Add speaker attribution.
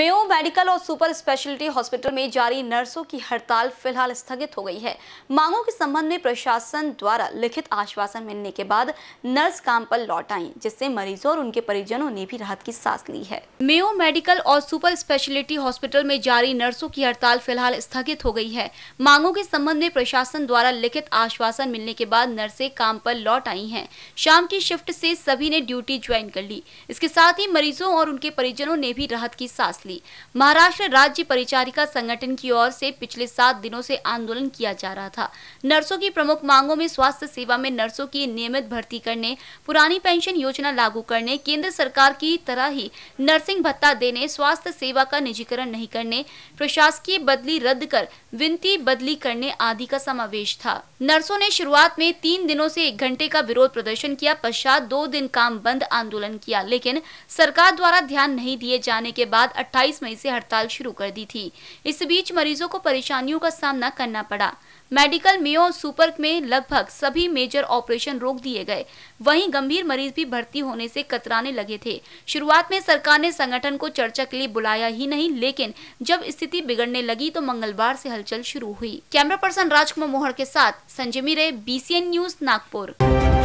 Speaker 1: Mayo medical और super speciality hospital में जारी नर्सों की हड़ताल फिलहाल स्थगित हो गई है मांगों के संबंध में प्रशासन द्वारा लिखित आश्वासन मिलने के बाद नर्स काम पर लौट आई जिससे मरीजों और उनके परिजनों ने भी राहत की सांस ली है मेयो मेडिकल और सुपर स्पेशलिटी हॉस्पिटल में जारी नर्सों की हड़ताल फिलहाल स्थगित हो गई है मांगों के संबंध में प्रशासन द्वारा लिखित आश्वासन मिलने के बाद नर्से काम पर लौट आई है शाम की शिफ्ट ऐसी सभी ने ड्यूटी ज्वाइन कर ली इसके साथ ही मरीजों और उनके परिजनों ने भी राहत की सांस ली ली महाराष्ट्र राज्य परिचारिका संगठन की ओर से पिछले सात दिनों से आंदोलन किया जा रहा था नर्सों की प्रमुख मांगों में स्वास्थ्य सेवा में नर्सों की नियमित भर्ती करने पुरानी पेंशन योजना लागू करने केंद्र सरकार की तरह ही नर्सिंग भत्ता देने स्वास्थ्य सेवा का निजीकरण नहीं करने प्रशासकीय बदली रद्द कर विनती बदली करने आदि का समावेश था नर्सों ने शुरुआत में तीन दिनों से एक घंटे का विरोध प्रदर्शन किया पश्चात दो दिन काम बंद आंदोलन किया लेकिन सरकार द्वारा ध्यान नहीं दिए जाने के बाद अट्ठाईस मई से हड़ताल शुरू कर दी थी इस बीच मरीजों को परेशानियों का सामना करना पड़ा मेडिकल मेयो और सुपर में लगभग सभी मेजर ऑपरेशन रोक दिए गए वहीं गंभीर मरीज भी भर्ती होने से कतराने लगे थे शुरुआत में सरकार ने संगठन को चर्चा के लिए बुलाया ही नहीं लेकिन जब स्थिति बिगड़ने लगी तो मंगलवार से हलचल शुरू हुई कैमरा पर्सन राजकुमार मोहर के साथ संजय मीरे बी न्यूज नागपुर